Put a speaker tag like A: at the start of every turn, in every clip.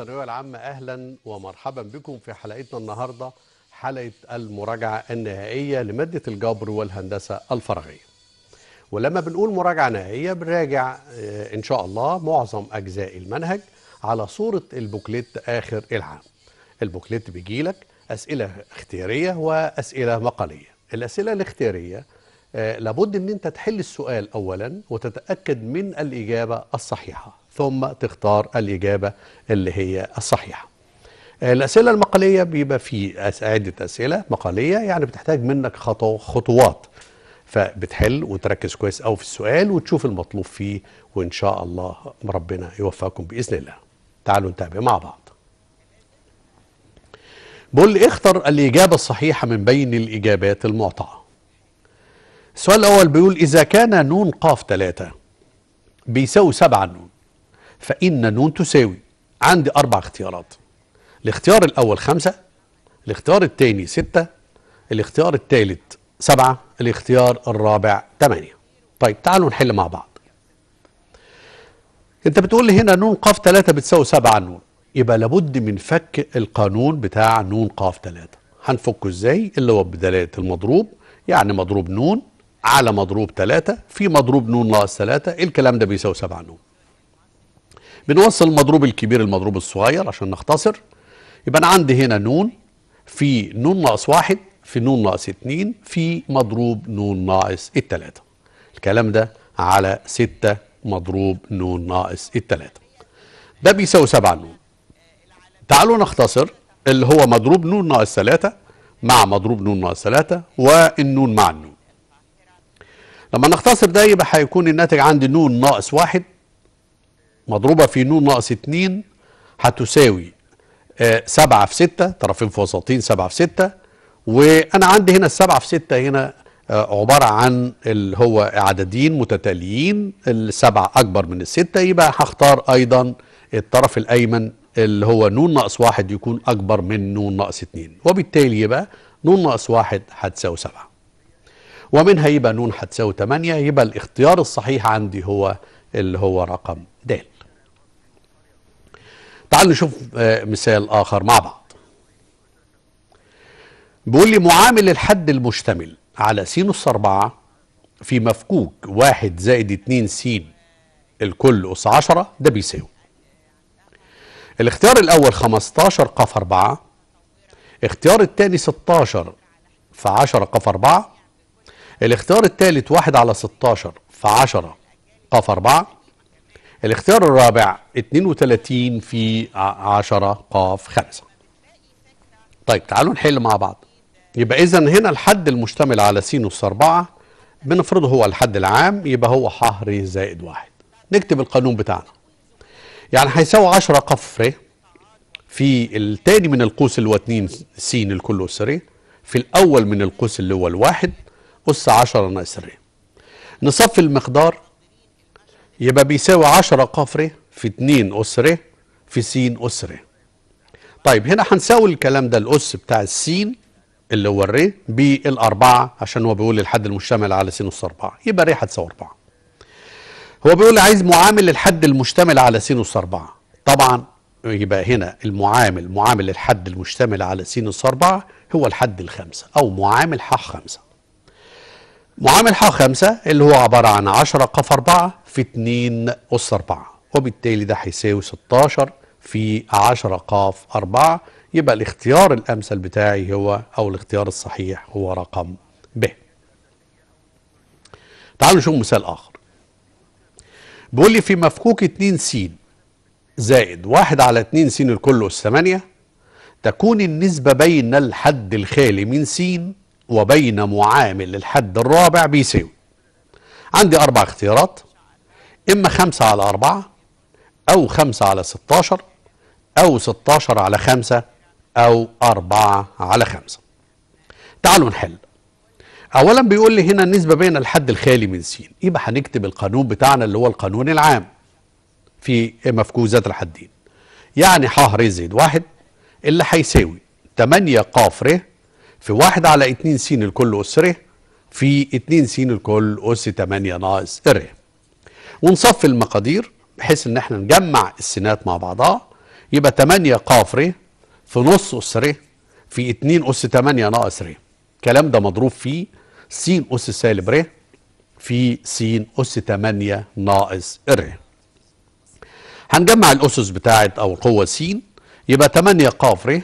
A: الثانويه العامه اهلا ومرحبا بكم في حلقتنا النهارده حلقه المراجعه النهائيه لماده الجبر والهندسه الفراغيه. ولما بنقول مراجعه نهائيه بنراجع آه، ان شاء الله معظم اجزاء المنهج على صوره البوكليت اخر العام. البوكليت بيجي لك اسئله اختياريه واسئله مقاليه. الاسئله الاختياريه آه، لابد ان انت تحل السؤال اولا وتتاكد من الاجابه الصحيحه ثم تختار الإجابة اللي هي الصحيحة الأسئلة المقالية بيبقى في عدة أسئلة مقالية يعني بتحتاج منك خطو خطوات فبتحل وتركز كويس أو في السؤال وتشوف المطلوب فيه وإن شاء الله ربنا يوفقكم بإذن الله تعالوا نتابع مع بعض بقول لي اختر الإجابة الصحيحة من بين الإجابات المعطاة السؤال الأول بيقول إذا كان نون قاف ثلاثة بيساوي سبعة نون فإن نون تساوي عندي أربع اختيارات الاختيار الأول خمسة الاختيار الثاني ستة الاختيار الثالث سبعة الاختيار الرابع ثمانية طيب تعالوا نحل مع بعض انت بتقول لي هنا نون قاف ثلاثة بتساوي سبعة نون يبقى لابد من فك القانون بتاع نون قاف ثلاثة هنفكه ازاي اللي هو بدلاله المضروب يعني مضروب نون على مضروب ثلاثة في مضروب نون ناقص ثلاثة الكلام ده بيساوي سبعة نون بنوصل المضروب الكبير المضروب الصغير عشان نختصر يبقى انا عندي هنا نون في نون ناقص واحد في نون ناقص اتنين في مضروب نون ناقص التلاتة الكلام ده على ستة مضروب نون ناقص التلاتة ده بيساوي سبعة نون تعالوا نختصر اللي هو مضروب نون ناقص ثلاثة مع مضروب نون ناقص ثلاثة والنون مع النون لما نختصر ده يبقى هيكون الناتج عندي نون ناقص واحد مضروبة في ن ناقص 2 هتساوي 7 آه، في 6 طرفين في وسطين 7 في 6 وأنا عندي هنا 7 في 6 هنا آه، عبارة عن اللي هو عددين متتاليين السبعة أكبر من الستة يبقى هختار أيضا الطرف الأيمن اللي هو ن ناقص واحد يكون أكبر من ن ناقص اتنين وبالتالي يبقى ن ناقص واحد هتساوي سبعة ومنها يبقى ن هتساوي تمانية يبقى الاختيار الصحيح عندي هو اللي هو رقم د تعال نشوف آه، مثال آخر مع بعض بيقول لي معامل الحد المشتمل على سينوس 4 في مفكوك 1 زائد 2 سين الكل أس 10 ده بيساوي الاختيار الأول 15 قف 4 اختيار الثاني 16 في 10 قف 4 الاختيار الثالث 1 على 16 في 10 قف 4 الاختيار الرابع 32 في 10 قاف 5 طيب تعالوا نحل مع بعض يبقى اذا هنا الحد المشتمل على سينوس 4 بنفرضه هو الحد العام يبقى هو ح ر زائد واحد نكتب القانون بتاعنا يعني هيساوي 10 ق ر في الثاني من القوس اللي هو 2 س الكل اس ر في الاول من القوس اللي هو الواحد اس 10 ناقص ر نصفي المقدار يبقى بيساوي 10 قفر في 2 أسرة في س أسرة طيب هنا هنساوي الكلام ده الأس بتاع السين اللي هو الري بالأربعة عشان هو بيقول الحد المشتمل على س أس 4 يبقى ري هتساوي 4 هو بيقول عايز معامل الحد المشتمل على س أس 4 طبعا يبقى هنا المعامل معامل الحد المشتمل على س أس 4 هو الحد الخمسة أو معامل ح خمسة معامل ح 5 اللي هو عبارة عن 10 قف 4 في 2 أس 4 وبالتالي ده هيساوي 16 في 10 قاف 4 يبقى الاختيار الأمثل بتاعي هو أو الاختيار الصحيح هو رقم ب تعالوا نشوف مثال آخر بيقول لي في مفكوك 2 س زائد 1 على 2 س الكل أس 8 تكون النسبة بين الحد الخالي من س وبين معامل الحد الرابع بيساوي عندي أربع اختيارات إما خمسة على أربعة أو خمسة على ستاشر أو ستاشر على خمسة أو أربعة على خمسة تعالوا نحل أولا بيقول لي هنا النسبة بين الحد الخالي من س يبقى هنكتب القانون بتاعنا اللي هو القانون العام في مفكوزات الحدين يعني ح ر زائد واحد اللي هيساوي 8 قافره في واحد على اتنين س الكل أس ر في اتنين س الكل أس 8 ناقص ر ونصفي المقادير بحيث ان احنا نجمع السينات مع بعضها يبقى 8 ق ر في نص أس ر في 2 أس 8 ناقص ر الكلام ده مضروب في س أس سالب ر في س أس 8 ناقص ر هنجمع الأسس بتاعت أو القوة س يبقى 8 ق ر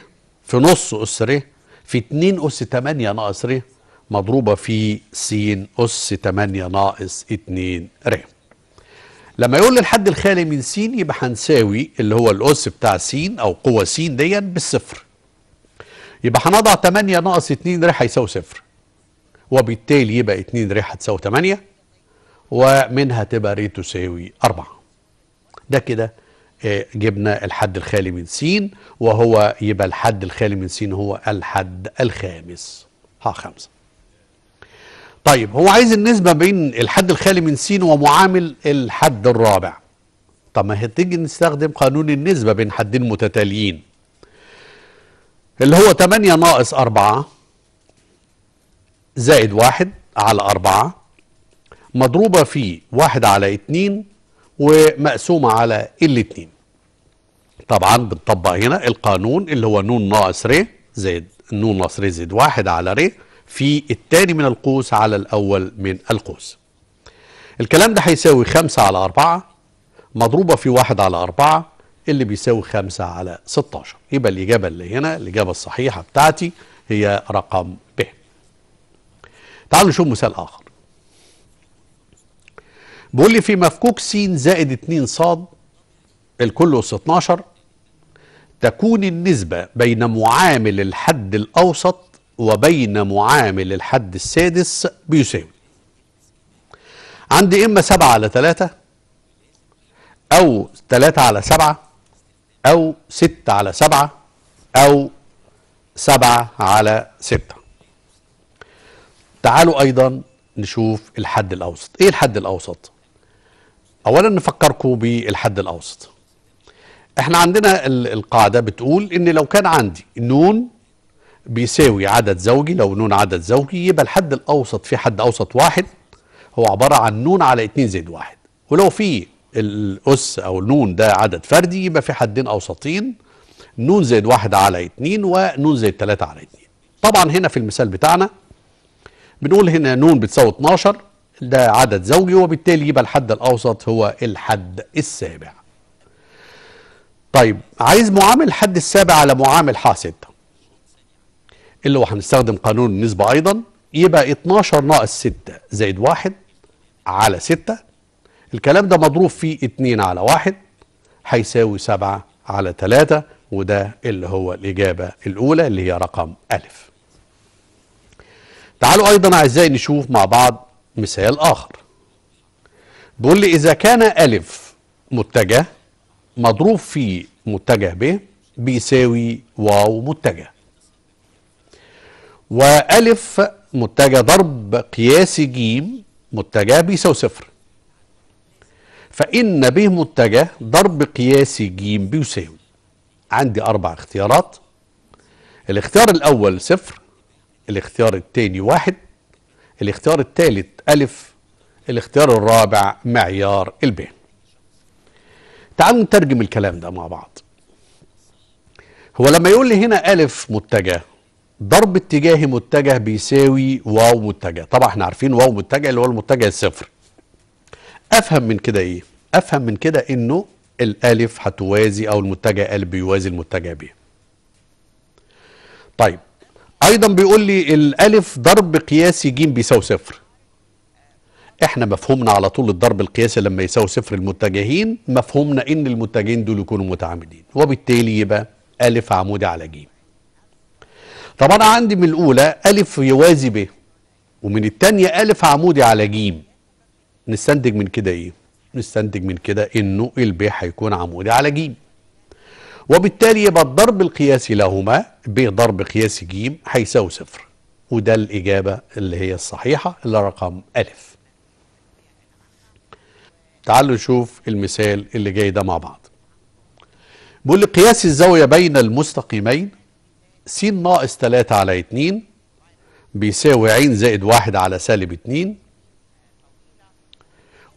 A: في نص أس ر في 2 أس 8 ناقص ر مضروبة في س أس 8 ناقص 2 ر لما يقول الحد الخالي من س يبقى هنساوي اللي هو الأس بتاع س أو قوة س ديا بالصفر يبقى هنضع 8 ناقص 2 ر هيساوي صفر وبالتالي يبقى 2 ر هتساوي 8 ومنها تبقى ر تساوي 4 ده كده جبنا الحد الخالي من س وهو يبقى الحد الخالي من س هو الحد الخامس ها خمسة طيب هو عايز النسبة بين الحد الخالي من س ومعامل الحد الرابع طب ما هتيجي نستخدم قانون النسبة بين حدين متتاليين اللي هو 8 ناقص 4 زائد 1 على 4 مضروبة في 1 على 2 ومقسومة على الاثنين طبعا بنطبق هنا القانون اللي هو نون ناقص ر زائد نون ناقص ر زائد واحد على ر في الثاني من القوس على الأول من القوس الكلام ده هيساوي خمسة على أربعة مضروبة في واحد على أربعة اللي بيساوي خمسة على 16 يبقى الإجابة اللي هنا الإجابة الصحيحة بتاعتي هي رقم ب تعالوا نشوف مثال آخر بيقول لي في مفكوك س زائد 2 ص الكل أس 12 تكون النسبة بين معامل الحد الأوسط وبين معامل الحد السادس بيساوي عندي إما 7 على 3 أو 3 على 7 أو 6 على 7 أو 7 على 6 تعالوا أيضا نشوف الحد الأوسط إيه الحد الأوسط؟ أولا نفكركم بالحد الأوسط احنا عندنا القاعدة بتقول ان لو كان عندي نون بيساوي عدد زوجي لو نون عدد زوجي يبقى الحد الاوسط في حد اوسط واحد هو عبارة عن نون على 2 زائد واحد ولو في الاس او نون ده عدد فردي يبقى في حدين اوسطين نون زائد واحد على 2 ونون زائد 3 على 2 طبعا هنا في المثال بتاعنا بنقول هنا نون بتساوي 12 ده عدد زوجي وبالتالي يبقى الحد الاوسط هو الحد السابع طيب عايز معامل حد السابع على معامل حاسد اللي هو هنستخدم قانون النسبة أيضا يبقى 12 ناقص 6 زائد 1 على 6 الكلام ده مضروب فيه 2 على 1 هيساوي 7 على 3 وده اللي هو الإجابة الأولى اللي هي رقم ألف تعالوا أيضا أعزائي نشوف مع بعض مثال آخر بيقول لي إذا كان ألف متجه مضروب في متجه ب بيساوي واو متجه وألف متجه ضرب قياسي جيم متجه بيساوي صفر فإن ب متجه ضرب قياسي جيم بيساوي عندي أربع اختيارات الاختيار الأول صفر الاختيار الثاني واحد الاختيار الثالث ألف الاختيار الرابع معيار البين تعالوا نترجم الكلام ده مع بعض هو لما يقول لي هنا ألف متجه ضرب اتجاهي متجه بيساوي واو متجه طبعا احنا عارفين واو متجه اللي هو المتجه الصفر افهم من كده ايه افهم من كده انه الالف هتوازي او المتجه ألف بيوازي المتجه ب طيب ايضا بيقول لي الالف ضرب قياسي ج بيساوي صفر احنا مفهومنا على طول الضرب القياسي لما يساوي صفر المتجهين مفهومنا ان المتجهين دول يكونوا متعامدين وبالتالي يبقى ألف عمودي على ج طب أنا عندي من الأولى ألف يوازي ب ومن الثانيه ألف عمودي على ج نستنتج من كده إيه؟ نستنتج من كده إنه الب هيكون عمودي على ج وبالتالي يبقى الضرب القياسي لهما ب ضرب قياسي ج هيساوي صفر وده الإجابة اللي هي الصحيحة اللي رقم ألف تعالوا نشوف المثال اللي جاي ده مع بعض بيقول لي قياس الزاوية بين المستقيمين س ناقص 3 على 2 بيساوي ع زائد 1 على سالب 2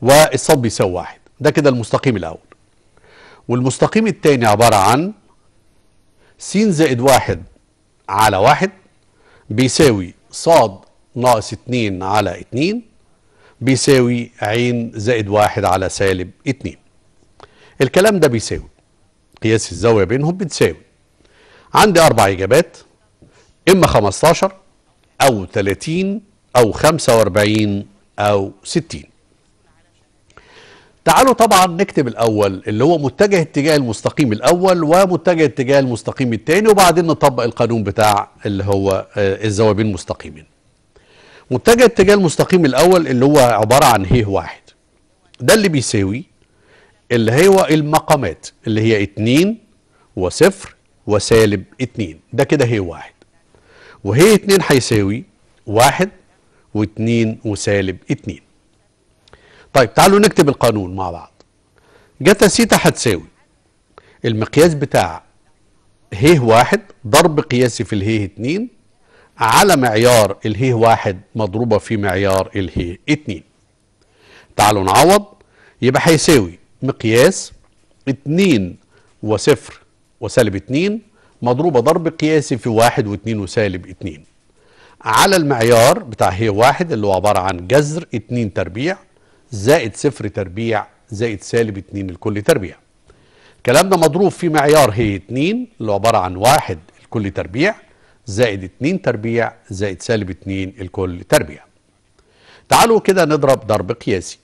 A: والصاد بيساوي 1 ده كده المستقيم الأول والمستقيم الثاني عبارة عن س زائد 1 على 1 بيساوي صاد ناقص 2 على 2 بيساوي عين زائد واحد على سالب اتنين الكلام ده بيساوي قياس الزاوية بينهم بتساوي عندي أربع إجابات إما 15 أو 30 أو 45 أو 60 تعالوا طبعا نكتب الأول اللي هو متجه اتجاه المستقيم الأول ومتجه اتجاه المستقيم الثاني وبعدين نطبق القانون بتاع اللي هو آه، الزاوية بين مستقيمين متجه اتجاه المستقيم الاول اللي هو عباره عن ه واحد ده اللي بيساوي اللي هو المقامات اللي هي 2 وصفر وسالب 2 ده كده ه واحد وه 2 هيساوي 1 و2 وسالب 2 طيب تعالوا نكتب القانون مع بعض جتا سيتا هتساوي المقياس بتاع ه واحد ضرب قياسي في اله اتنين على معيار الهيه واحد مضروبة في معيار الهيه اتنين تعالوا نعوض يبقى هيساوي مقياس اتنين وصفر وسالب اتنين مضروبة ضرب قياسي في واحد واتنين وسالب اتنين على المعيار بتاع هي واحد اللي هو عبارة عن جذر اتنين تربيع زائد صفر تربيع زائد سالب اتنين الكل تربيع الكلام ده مضروب في معيار هي اتنين اللي هو عبارة عن واحد الكل تربيع زائد 2 تربيع زائد سالب 2 الكل تربيع تعالوا كده نضرب ضرب قياسي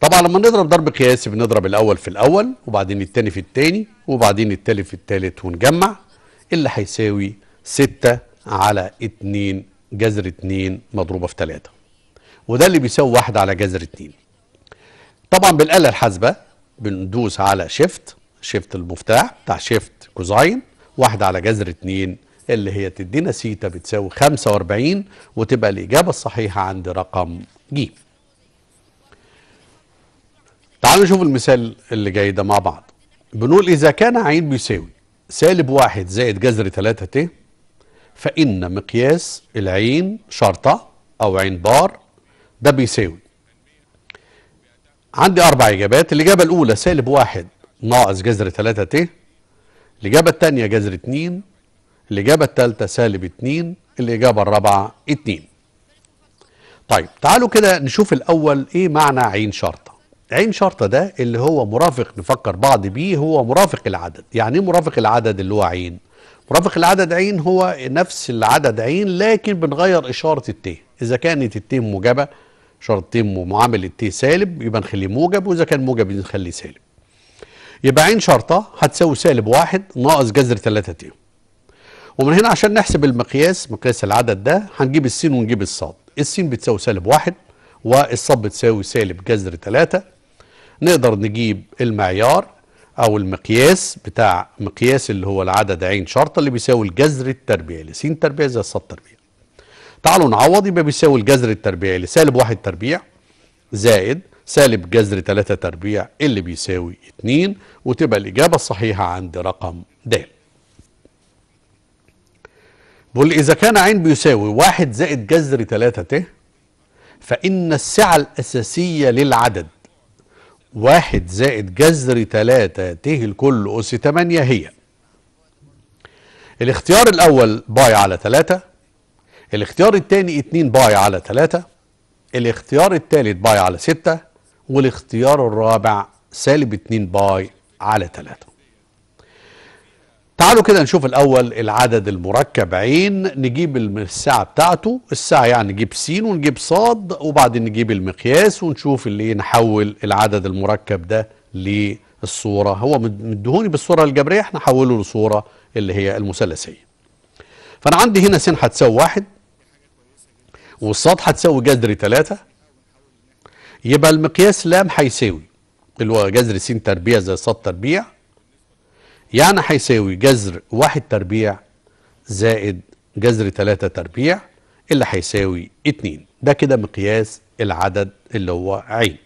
A: طبعا لما نضرب ضرب قياسي بنضرب الاول في الاول وبعدين التاني في التاني وبعدين الثالث في التالت ونجمع اللي هيساوي 6 على 2 جذر 2 مضروبه في 3 وده اللي بيساوي 1 على جذر 2 طبعا بالاله الحاسبه بندوس على شيفت شيفت المفتاح بتاع شيفت كوزاين واحدة على جذر اتنين اللي هي تدينا سيتا بتساوي 45 وتبقى الإجابة الصحيحة عند رقم ج تعالوا نشوف المثال اللي جاي ده مع بعض بنقول إذا كان عين بيساوي سالب واحد زائد جذر 3 ت فإن مقياس العين شرطة أو عين بار ده بيساوي عندي أربع إجابات الإجابة الأولى سالب واحد ناقص جذر 3 ت الإجابة الثانية جذر 2 الإجابة الثالثة سالب 2 الإجابة الرابعة 2 طيب تعالوا كده نشوف الأول إيه معنى عين شرطة عين شرطة ده اللي هو مرافق نفكر بعض بيه هو مرافق العدد يعني إيه مرافق العدد اللي هو عين مرافق العدد عين هو نفس العدد عين لكن بنغير إشارة الت إذا كانت الت موجبة شرط معامل الت سالب يبقى نخليه موجب وإذا كان موجب نخليه سالب يبقى عين شرطة هتساوي سالب واحد ناقص جذر تلاتة تي ومن هنا عشان نحسب المقياس مقياس العدد ده هنجيب السين ونجيب الصاد السين بتساوي سالب واحد والصاد بتساوي سالب جذر تلاتة نقدر نجيب المعيار او المقياس بتاع مقياس اللي هو العدد عين شرطة اللي بيساوي الجذر التربيعي لسين تربيع زي الصاد تربيع تعالوا نعوض يبقى بيساوي الجذر التربيعي لسالب واحد تربيع زائد سالب جذر 3 تربيع اللي بيساوي 2 وتبقى الإجابة الصحيحة عند رقم د بقول إذا كان عين بيساوي 1 زائد جذر 3 ت فإن السعة الأساسية للعدد 1 زائد جذر 3 ت الكل أس 8 هي الاختيار الأول باي على 3 الاختيار الثاني 2 باي على 3 الاختيار الثالث باي على 6 والاختيار الرابع سالب 2 باي على 3 تعالوا كده نشوف الأول العدد المركب عين نجيب الساعة بتاعته الساعة يعني نجيب س ونجيب ص وبعدين نجيب المقياس ونشوف اللي نحول العدد المركب ده للصورة هو مدهوني بالصورة الجبرية احنا حوله لصورة اللي هي المثلثية فأنا عندي هنا س هتساوي واحد والصاد هتساوي جذر ثلاثة يبقى المقياس لام هيساوي اللي هو جذر س تربيع زي ص تربيع يعني هيساوي جذر واحد تربيع زائد جذر ثلاثة تربيع اللي هيساوي اتنين ده كده مقياس العدد اللي هو عين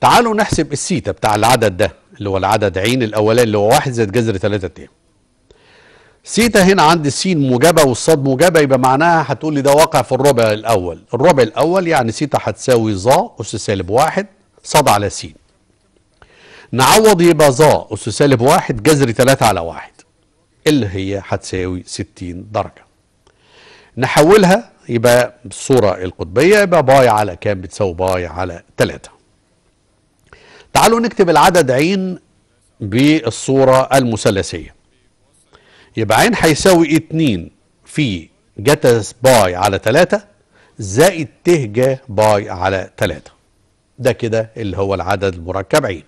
A: تعالوا نحسب السيتا بتاع العدد ده اللي هو العدد عين الاولاني اللي هو واحد زائد جذر ثلاثة تاني سيتا هنا عند السين موجبه والصاد موجبه يبقى معناها هتقول لي ده واقع في الربع الاول الربع الاول يعني سيتا هتساوي ظا اس سالب واحد صاد على سين نعوض يبقى ظا اس سالب واحد جذر 3 على واحد اللي هي هتساوي 60 درجه نحولها يبقى الصوره القطبيه يبقى باي على كام بتساوي باي على 3 تعالوا نكتب العدد عين بالصوره المثلثيه يبقى عين هيساوي اتنين في جتا باي على تلاتة زائد ت جا باي على تلاتة ده كده اللي هو العدد المركب عين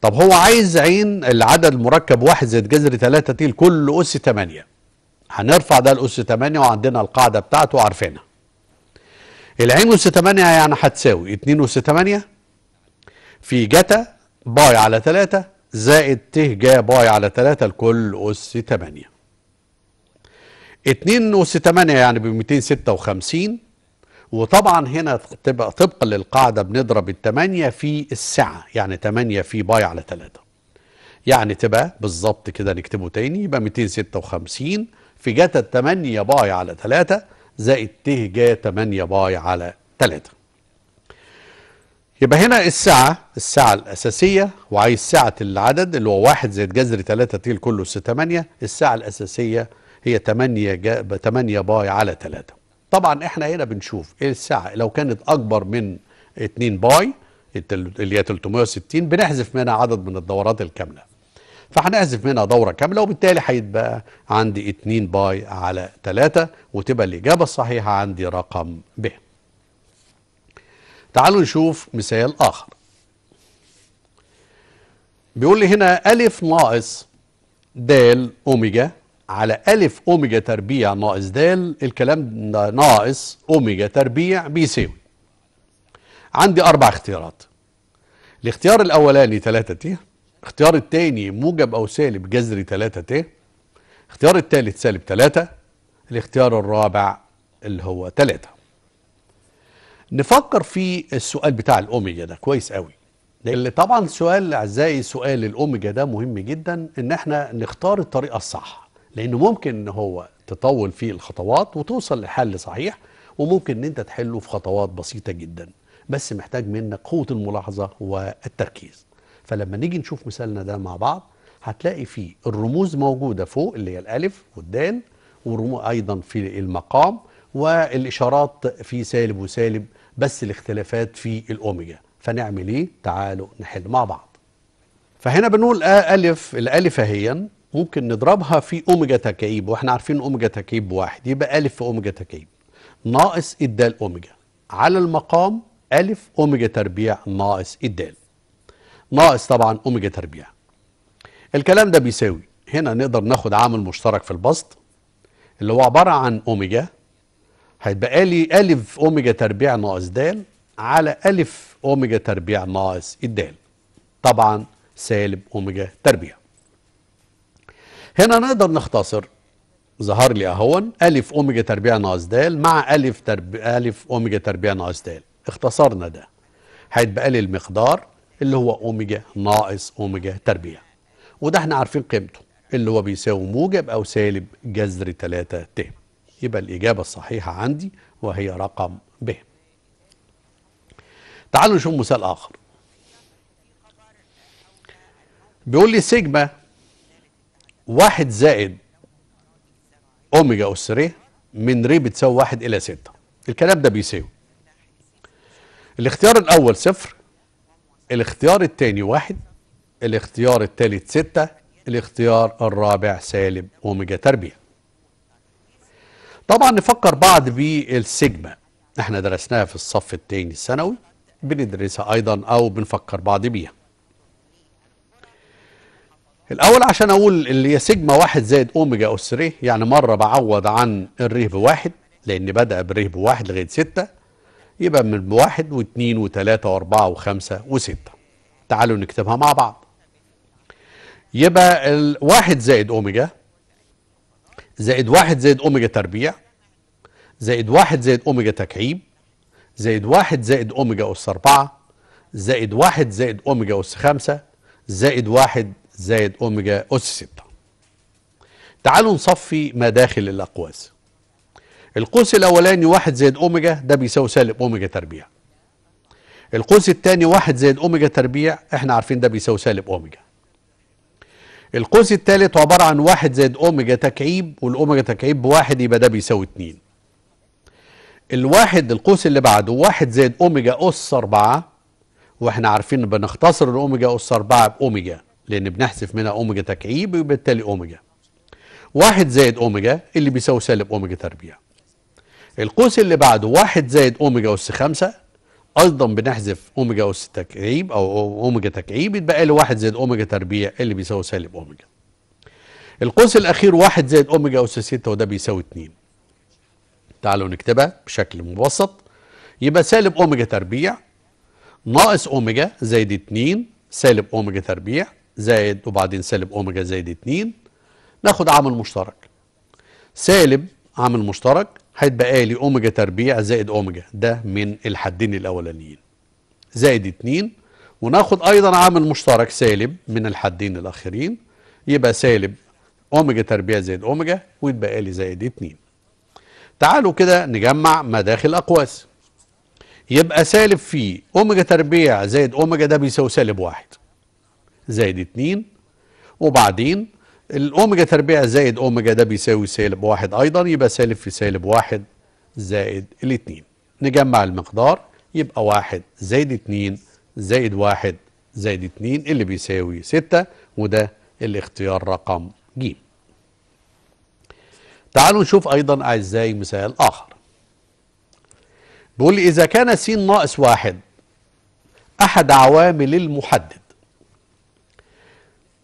A: طب هو عايز عين العدد المركب واحد زائد جذر تلاتة تي لكل أس تمانية هنرفع ده الأس تمانية وعندنا القاعدة بتاعته عارفينها العين أس تمانية يعني هتساوي اتنين أس تمانية في جتا باي على تلاتة زائد ت جا باي على 3 الكل أس 8 2 أس 8 يعني ب 256 وطبعا هنا تبقى طبقا للقاعدة بنضرب ال 8 في السعة يعني 8 في باي على 3 يعني تبقى بالظبط كده نكتبه تاني يبقى 256 في جتا 8 باي على 3 زائد ت جا 8 باي على 3 يبقى هنا السعة السعة الأساسية وعايز سعة العدد اللي هو واحد زائد جذر 3 تيل كله س 8 السعة الأساسية هي 8 جا 8 باي على 3 طبعا احنا هنا بنشوف ايه السعة لو كانت أكبر من 2 باي اللي هي 360 بنحذف منها عدد من الدورات الكاملة فهنحذف منها دورة كاملة وبالتالي هيتبقى عندي 2 باي على 3 وتبقى الإجابة الصحيحة عندي رقم ب تعالوا نشوف مثال آخر بيقول لي هنا ألف ناقص د أوميجا على ألف أوميجا تربيع ناقص د الكلام ده ناقص أوميجا تربيع بيساوي عندي أربع اختيارات الاختيار الأولاني 3 تي الاختيار الثاني موجب أو سالب جذر 3 تي الاختيار الثالث سالب 3 الاختيار الرابع اللي هو 3 نفكر في السؤال بتاع الاوميجا ده كويس قوي اللي طبعا سؤال اعزائي سؤال الاوميجا ده مهم جدا ان احنا نختار الطريقه الصح لانه ممكن ان هو تطول في الخطوات وتوصل لحل صحيح وممكن ان انت تحله في خطوات بسيطه جدا بس محتاج منك قوه الملاحظه والتركيز فلما نيجي نشوف مثالنا ده مع بعض هتلاقي فيه الرموز موجوده فوق اللي هي الالف والدال ورموز ايضا في المقام والاشارات في سالب وسالب بس الاختلافات في الأوميجا فنعمل إيه؟ تعالوا نحل مع بعض فهنا بنقول آ ألف الألف أهيا ممكن نضربها في أوميجا تكعيب وإحنا عارفين أوميجا تكعيب بواحد يبقى ألف في أوميجا تكعيب ناقص الدال أوميجا على المقام ألف أوميجا تربيع ناقص الدال ناقص طبعا أوميجا تربيع الكلام ده بيساوي هنا نقدر ناخد عامل مشترك في البسط اللي هو عبارة عن أوميجا هيبقى لي ألف أوميجا تربيع ناقص د على ألف أوميجا تربيع ناقص الدال طبعا سالب أوميجا تربيع هنا نقدر نختصر ظهر لي اهون ألف أوميجا تربيع ناقص د مع ألف, تربيع ألف أوميجا تربيع ناقص د اختصرنا ده هيتبقى لي المقدار اللي هو أوميجا ناقص أوميجا تربيع وده احنا عارفين قيمته اللي هو بيساوي موجب أو سالب جذر 3 ت يبقى الإجابة الصحيحة عندي وهي رقم ب تعالوا نشوف مثال آخر بيقول لي سيجما واحد زائد أوميجا أس ري من ري بتساوي واحد إلى ستة الكلام ده بيساوي الاختيار الأول صفر الاختيار الثاني واحد الاختيار الثالث ستة الاختيار الرابع سالب أوميجا تربيه طبعا نفكر بعض بالسيجما احنا درسناها في الصف الثاني الثانوي بندرسها ايضا او بنفكر بعض بيها الاول عشان اقول اللي هي سيجما واحد زائد اوميجا اس ري يعني مره بعوض عن الريه بواحد لان بدا بريه بواحد لغايه ستة يبقى من واحد واثنين وثلاثة واربعة وخمسة وستة تعالوا نكتبها مع بعض يبقى الواحد زائد اوميجا زائد واحد زائد أوميجا تربيع زائد واحد زائد أوميجا تكعيب زائد واحد زائد أوميجا أس أربعة زائد واحد زائد أوميجا أس خمسة زائد واحد زائد أوميجا أس ستة تعالوا نصفي ما داخل الأقواس القوس الأولاني واحد زائد أوميجا ده بيساوي سالب أوميجا تربيع القوس الثاني واحد زائد أوميجا تربيع احنا عارفين ده بيساوي سالب أوميجا القوس الثالث عبارة عن واحد زائد أوميجا تكعيب والأوميجا تكعيب بواحد يبقى ده بيساوي اتنين الواحد القوس اللي بعده واحد زائد أوميجا أس أربعة واحنا عارفين بنختصر الأوميجا أس أربعة بأوميجا لأن بنحذف منها أوميجا تكعيب وبالتالي أوميجا واحد زائد أوميجا اللي بيساوي سالب أوميجا تربيع القوس اللي بعده واحد زائد أوميجا أس خمسة ايضا بنحذف اوميجا اس تكعيب او اوميجا تكعيب يتبقى لي 1 زائد اوميجا تربيع اللي بيساوي سالب اوميجا القوس الاخير 1 زائد اوميجا اس 6 وده بيساوي 2 تعالوا نكتبها بشكل مبسط يبقى سالب اوميجا تربيع ناقص اوميجا زائد 2 سالب اوميجا تربيع زائد وبعدين سالب اوميجا زائد 2 ناخد عامل مشترك سالب عامل مشترك هيتبقى لي اوميجا تربيع زائد اوميجا ده من الحدين الاولانيين زائد 2 وناخد ايضا عامل مشترك سالب من الحدين الاخرين يبقى سالب اوميجا تربيع زائد اوميجا ويتبقى لي زائد 2 تعالوا كده نجمع مداخل اقواس يبقى سالب في اوميجا تربيع زائد اوميجا ده بيساوي سالب واحد زائد اتنين وبعدين الأوميجا تربيع زائد أوميجا ده بيساوي سالب واحد أيضا يبقى سالب في سالب واحد زائد الاتنين نجمع المقدار يبقى واحد زائد اتنين زائد واحد زائد اتنين اللي بيساوي ستة وده الاختيار رقم ج تعالوا نشوف أيضا أعزائي مثال آخر بيقول لي إذا كان س ناقص واحد أحد عوامل المحدد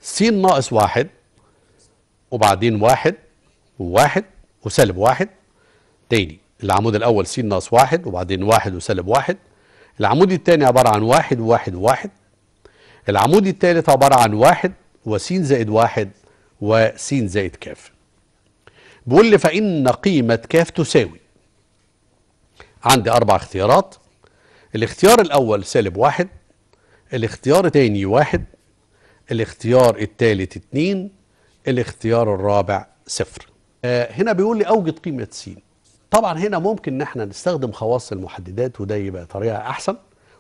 A: س ناقص واحد وبعدين واحد وواحد وسالب واحد تاني العمود الأول س ناقص واحد وبعدين واحد وسالب واحد العمود الثاني عبارة عن واحد وواحد وواحد العمود الثالث عبارة عن واحد وس زائد واحد وس زائد كاف بيقول لي فإن قيمة كاف تساوي عندي أربع اختيارات الاختيار الأول سالب واحد الاختيار الثاني واحد الاختيار الثالث اتنين الاختيار الرابع صفر آه، هنا بيقول لي اوجد قيمه س طبعا هنا ممكن ان احنا نستخدم خواص المحددات وده يبقى طريقه احسن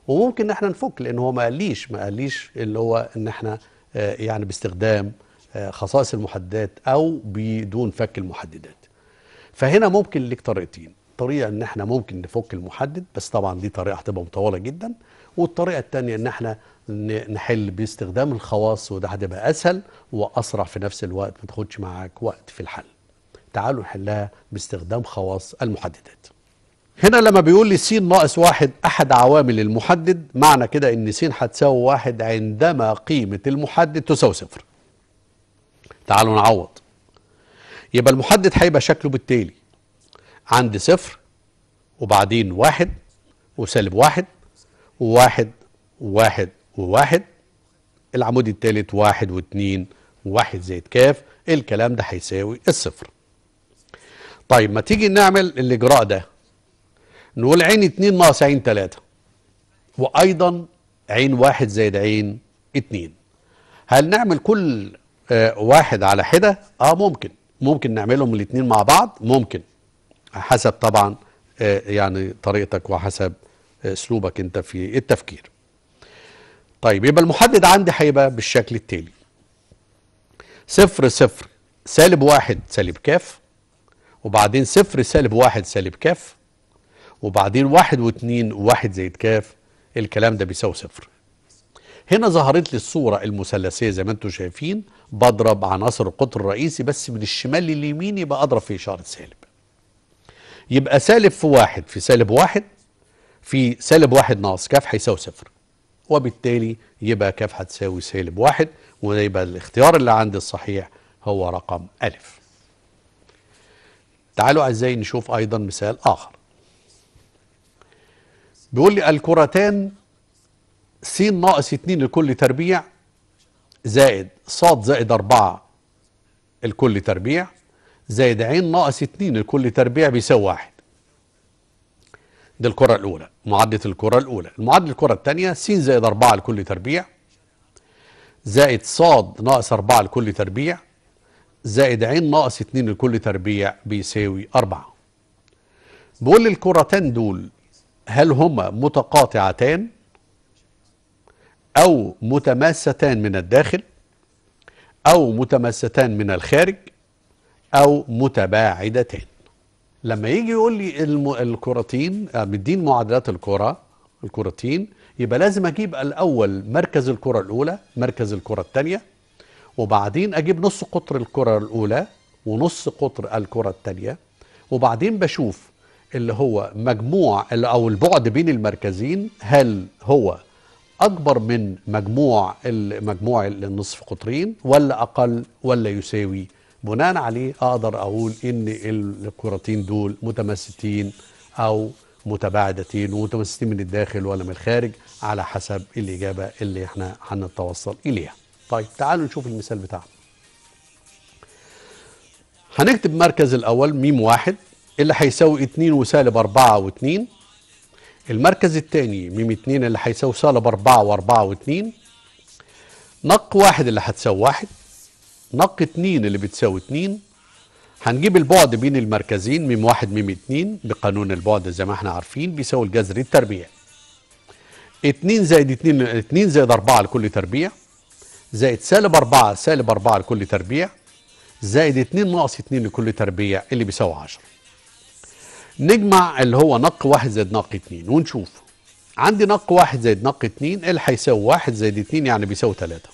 A: وممكن ان احنا نفك لان هو ما قاليش ما قاليش اللي هو ان احنا آه، يعني باستخدام آه، خصائص المحددات او بدون فك المحددات فهنا ممكن ليك طريقتين طريقه ان احنا ممكن نفك المحدد بس طبعا دي طريقه هتبقى مطوله جدا والطريقة الثانية ان احنا نحل باستخدام الخواص وده هتبقى اسهل واسرع في نفس الوقت ما تاخدش معاك وقت في الحل تعالوا نحلها باستخدام خواص المحددات هنا لما بيقول لي س ناقص واحد احد عوامل المحدد معنى كده ان س هتساوي واحد عندما قيمة المحدد تساوي صفر تعالوا نعوض يبقى المحدد هيبقى شكله بالتالي عندي صفر وبعدين واحد وسالب واحد واحد واحد وواحد العمود الثالث واحد واتنين واحد زائد كاف الكلام ده هيساوي الصفر طيب ما تيجي نعمل الاجراء ده نقول عين اتنين ناقص عين تلاتة وايضا عين واحد زائد عين اتنين هل نعمل كل آه، واحد على حدة اه ممكن ممكن نعملهم الاتنين مع بعض ممكن حسب طبعا آه، يعني طريقتك وحسب آه، اسلوبك انت في التفكير طيب يبقى المحدد عندي هيبقى بالشكل التالي صفر صفر سالب واحد سالب كاف وبعدين صفر سالب واحد سالب كاف وبعدين واحد واتنين وواحد زائد كاف الكلام ده بيساوي صفر هنا ظهرت لي الصورة المثلثية زي ما انتم شايفين بضرب عناصر القطر الرئيسي بس من الشمال لليمين يبقى اضرب في اشارة سالب يبقى سالب في واحد في سالب واحد في سالب واحد ناقص كاف هيساوي صفر وبالتالي يبقى كاف هتساوي سالب واحد ويبقى الاختيار اللي عندي الصحيح هو رقم ألف تعالوا أعزائي نشوف أيضا مثال آخر بيقول لي الكرتان س ناقص 2 لكل تربيع زائد ص زائد 4 لكل تربيع زائد ع ناقص 2 لكل تربيع بيساوي 1 دي الكرة الأولى معادلة الكرة الأولى المعادلة الكرة الثانية س زائد 4 لكل تربيع زائد ص ناقص 4 لكل تربيع زائد ع ناقص 2 لكل تربيع بيساوي 4 بقول الكرتين دول هل هما متقاطعتان أو متماستان من الداخل أو متماستان من الخارج أو متباعدتان لما يجي يقول لي الكراتين آه، مدين معادلات الكره الكرتين يبقى لازم اجيب الاول مركز الكره الاولى مركز الكره الثانيه وبعدين اجيب نص قطر الكره الاولى ونص قطر الكره الثانيه وبعدين بشوف اللي هو مجموع او البعد بين المركزين هل هو اكبر من مجموع مجموع النصف قطرين ولا اقل ولا يساوي بناء عليه اقدر اقول ان الكرتين دول متماستين او متباعدتين ومتماستين من الداخل ولا من الخارج على حسب الاجابه اللي احنا هنتوصل اليها. طيب تعالوا نشوف المثال بتاعنا. هنكتب مركز الاول ميم واحد اللي هيساوي 2 وسالب 4 و2 المركز الثاني ميم 2 اللي هيساوي سالب 4 و4 و2 نق واحد اللي هتساوي واحد نق 2 اللي بتساوي 2 هنجيب البعد بين المركزين م 1 م 2 بقانون البعد زي ما احنا عارفين بيساوي الجذر التربيع 2 زائد 2 2 زائد 4 لكل تربيع زائد سالب 4 سالب 4 لكل تربيع زائد 2 ناقص 2 لكل تربيع اللي بيساوي 10 نجمع اللي هو نق 1 زائد نق 2 ونشوف عندي نق 1 زائد نق 2 اللي هيساوي 1 زائد 2 يعني بيساوي 3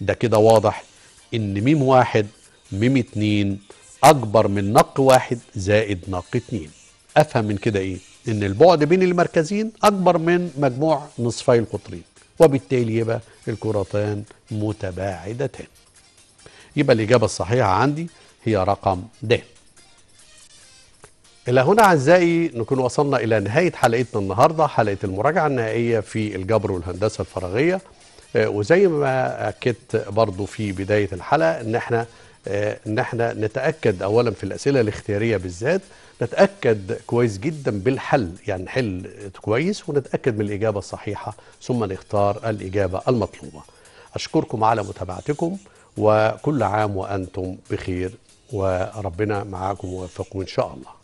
A: ده كده واضح ان ميم واحد ميم اتنين اكبر من نق واحد زائد نق اتنين افهم من كده ايه ان البعد بين المركزين اكبر من مجموع نصفي القطرين وبالتالي يبقى الكرتان متباعدتان يبقى الاجابه الصحيحه عندي هي رقم د الى هنا اعزائي نكون وصلنا الى نهايه حلقتنا النهارده حلقه المراجعه النهائيه في الجبر والهندسه الفراغيه آه، وزي ما اكدت برضو في بدايه الحلقه ان احنا آه، ان احنا نتاكد اولا في الاسئله الاختياريه بالذات نتاكد كويس جدا بالحل يعني نحل كويس ونتاكد من الاجابه الصحيحه ثم نختار الاجابه المطلوبه اشكركم على متابعتكم وكل عام وانتم بخير وربنا معاكم ووفقكم ان شاء الله